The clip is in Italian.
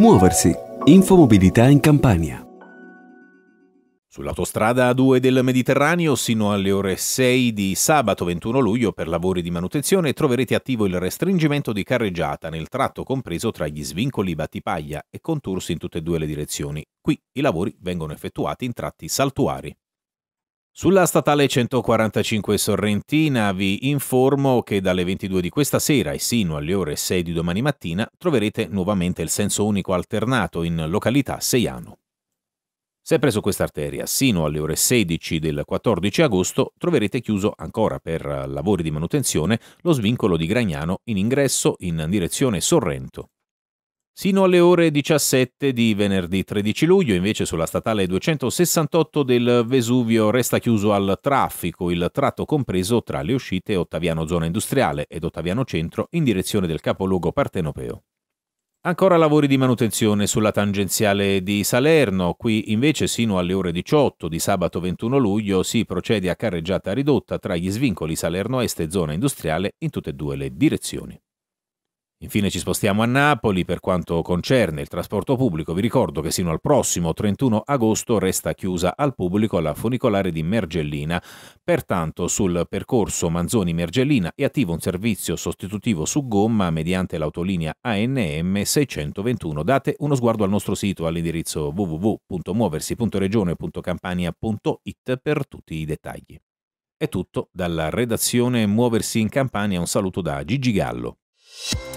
Muoversi. Infomobilità in Campania. Sull'autostrada A2 del Mediterraneo sino alle ore 6 di sabato 21 luglio per lavori di manutenzione troverete attivo il restringimento di carreggiata nel tratto compreso tra gli svincoli Battipaglia e Contursi in tutte e due le direzioni. Qui i lavori vengono effettuati in tratti saltuari. Sulla statale 145 Sorrentina vi informo che dalle 22 di questa sera e sino alle ore 6 di domani mattina troverete nuovamente il senso unico alternato in località Seiano. Sempre su quest'arteria, sino alle ore 16 del 14 agosto, troverete chiuso ancora per lavori di manutenzione lo svincolo di Gragnano in ingresso in direzione Sorrento. Sino alle ore 17 di venerdì 13 luglio, invece, sulla statale 268 del Vesuvio resta chiuso al traffico il tratto compreso tra le uscite Ottaviano Zona Industriale ed Ottaviano Centro in direzione del capoluogo partenopeo. Ancora lavori di manutenzione sulla tangenziale di Salerno, qui invece sino alle ore 18 di sabato 21 luglio si procede a carreggiata ridotta tra gli svincoli Salerno Est e zona industriale in tutte e due le direzioni. Infine ci spostiamo a Napoli per quanto concerne il trasporto pubblico. Vi ricordo che sino al prossimo 31 agosto resta chiusa al pubblico la funicolare di Mergellina. Pertanto sul percorso Manzoni-Mergellina è attivo un servizio sostitutivo su gomma mediante l'autolinea ANM 621. Date uno sguardo al nostro sito all'indirizzo www.muoversi.regione.campania.it per tutti i dettagli. È tutto dalla redazione Muoversi in Campania. Un saluto da Gigi Gallo.